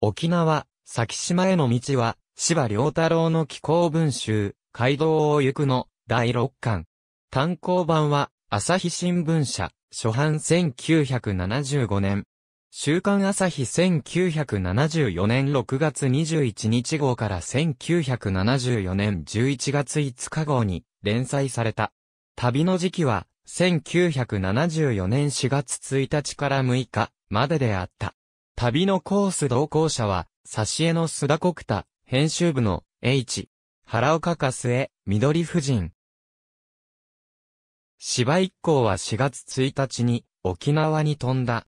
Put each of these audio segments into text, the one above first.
沖縄、先島への道は、芝良太郎の気候文集、街道を行くの、第6巻。単行版は、朝日新聞社、初版1975年。週刊朝日1974年6月21日号から1974年11月5日号に連載された。旅の時期は1974年4月1日から6日までであった。旅のコース同行者は、挿絵の須田国田、編集部の H、原岡かすえ、緑夫人。芝一行は4月1日に沖縄に飛んだ。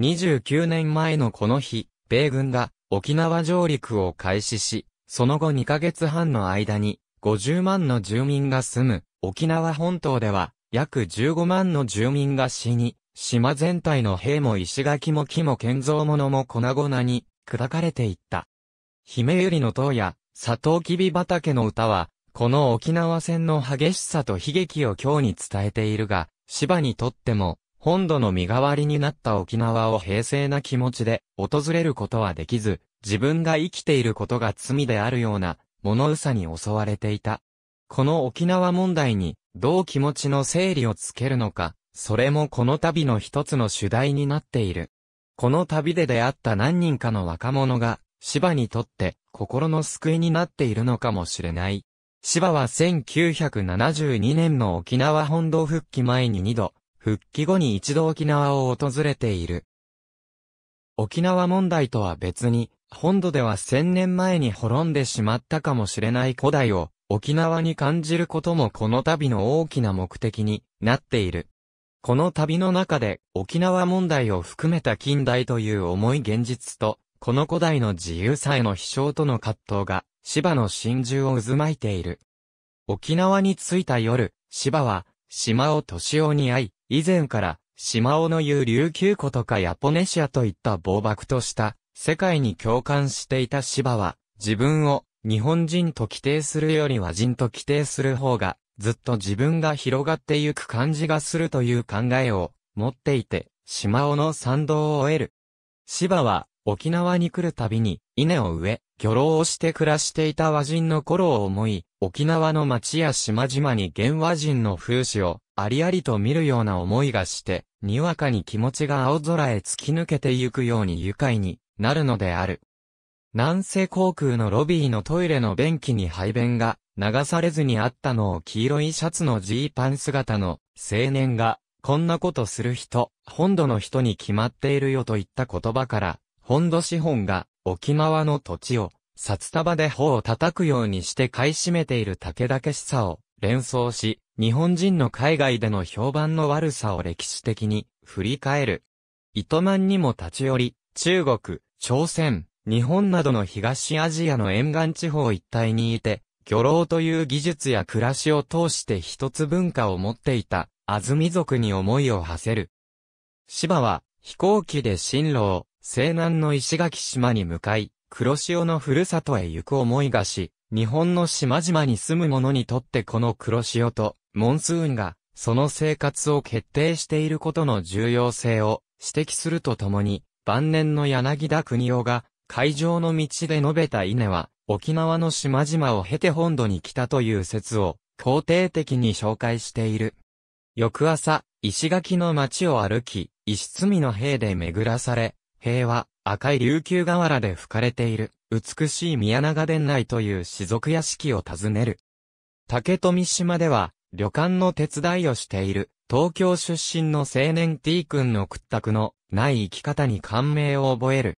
29年前のこの日、米軍が沖縄上陸を開始し、その後2ヶ月半の間に50万の住民が住む沖縄本島では約15万の住民が死に、島全体の兵も石垣も木も建造物も粉々に砕かれていった。姫百合の塔や、サトウキビ畑の歌は、この沖縄戦の激しさと悲劇を今日に伝えているが、芝にとっても、本土の身代わりになった沖縄を平静な気持ちで訪れることはできず、自分が生きていることが罪であるような物うさに襲われていた。この沖縄問題にどう気持ちの整理をつけるのか、それもこの旅の一つの主題になっている。この旅で出会った何人かの若者が、芝にとって心の救いになっているのかもしれない。芝は1972年の沖縄本土復帰前に2度、復帰後に一度沖縄を訪れている。沖縄問題とは別に、本土では1000年前に滅んでしまったかもしれない古代を沖縄に感じることもこの旅の大きな目的になっている。この旅の中で沖縄問題を含めた近代という重い現実と、この古代の自由さへの飛翔との葛藤が、芝の真珠を渦巻いている。沖縄に着いた夜、芝は、島尾敏夫に会い、以前から、島尾の言う琉球湖とかヤポネシアといった暴漠とした、世界に共感していた芝は、自分を、日本人と規定するよりは人と規定する方が、ずっと自分が広がってゆく感じがするという考えを持っていて、島尾の賛同を得る。芝は、沖縄に来るたびに、稲を植え、漁労をして暮らしていた和人の頃を思い、沖縄の町や島々に現和人の風刺を、ありありと見るような思いがして、にわかに気持ちが青空へ突き抜けてゆくように愉快になるのである。南西航空のロビーのトイレの便器に排便が流されずにあったのを黄色いシャツのジーパン姿の青年が、こんなことする人、本土の人に決まっているよといった言葉から、本土資本が沖縄の土地を札束で頬を叩くようにして買い占めている武けしさを連想し、日本人の海外での評判の悪さを歴史的に振り返る。糸満にも立ち寄り、中国、朝鮮、日本などの東アジアの沿岸地方一帯にいて、漁労という技術や暮らしを通して一つ文化を持っていた、安住族に思いを馳せる。芝は、飛行機で進路を、西南の石垣島に向かい、黒潮のふるさとへ行く思いがし、日本の島々に住む者にとってこの黒潮と、モンスーンが、その生活を決定していることの重要性を指摘するとともに、晩年の柳田国夫が、会場の道で述べた稲は、沖縄の島々を経て本土に来たという説を肯定的に紹介している。翌朝、石垣の町を歩き、石積みの兵で巡らされ、兵は赤い琉球瓦で吹かれている美しい宮長殿内という士族屋敷を訪ねる。竹富島では旅館の手伝いをしている東京出身の青年 T 君の屈託のない生き方に感銘を覚える。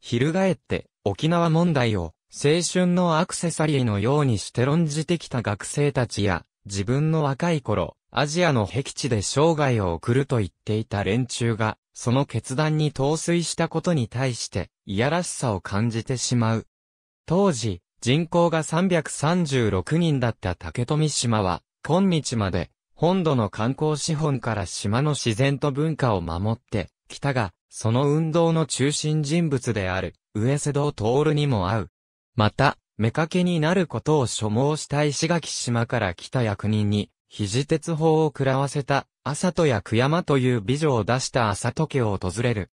翻って沖縄問題を青春のアクセサリーのようにして論じてきた学生たちや、自分の若い頃、アジアの僻地で生涯を送ると言っていた連中が、その決断に陶酔したことに対して、いやらしさを感じてしまう。当時、人口が336人だった竹富島は、今日まで、本土の観光資本から島の自然と文化を守って、きたが、その運動の中心人物である、上瀬戸徹にも会う、また、目かけになることを所望した石垣島から来た役人に、肘鉄砲を食らわせた、朝とや久山という美女を出した朝と家を訪れる。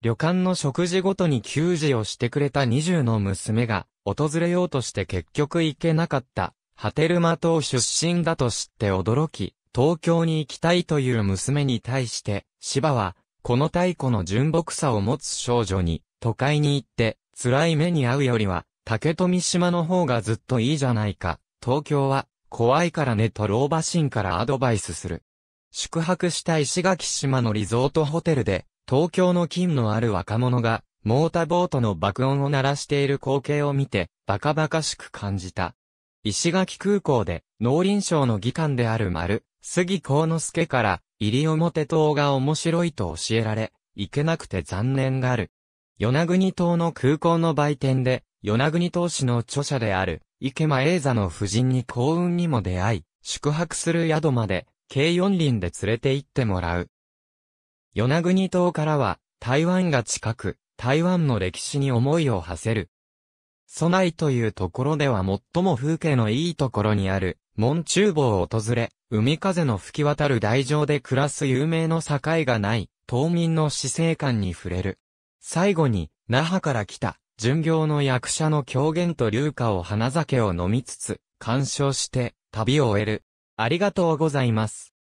旅館の食事ごとに給仕をしてくれた20の娘が、訪れようとして結局行けなかった、波照間島出身だと知って驚き、東京に行きたいという娘に対して、芝は、この太古の純朴さを持つ少女に、都会に行って、辛い目に遭うよりは、竹富島の方がずっといいじゃないか。東京は、怖いからねと老婆心からアドバイスする。宿泊した石垣島のリゾートホテルで、東京の金のある若者が、モーターボートの爆音を鳴らしている光景を見て、バカバカしく感じた。石垣空港で、農林省の議官である丸、杉幸之助から、入表島が面白いと教えられ、行けなくて残念がある。与那国島の空港の売店で、与那国投市の著者である、池間英座の夫人に幸運にも出会い、宿泊する宿まで、軽四輪で連れて行ってもらう。与那国島からは、台湾が近く、台湾の歴史に思いを馳せる。ソナイというところでは最も風景のいいところにある、門厨房を訪れ、海風の吹き渡る台上で暮らす有名の境がない、島民の死生観に触れる。最後に、那覇から来た、巡業の役者の狂言と流歌を花酒を飲みつつ、鑑賞して、旅を終える。ありがとうございます。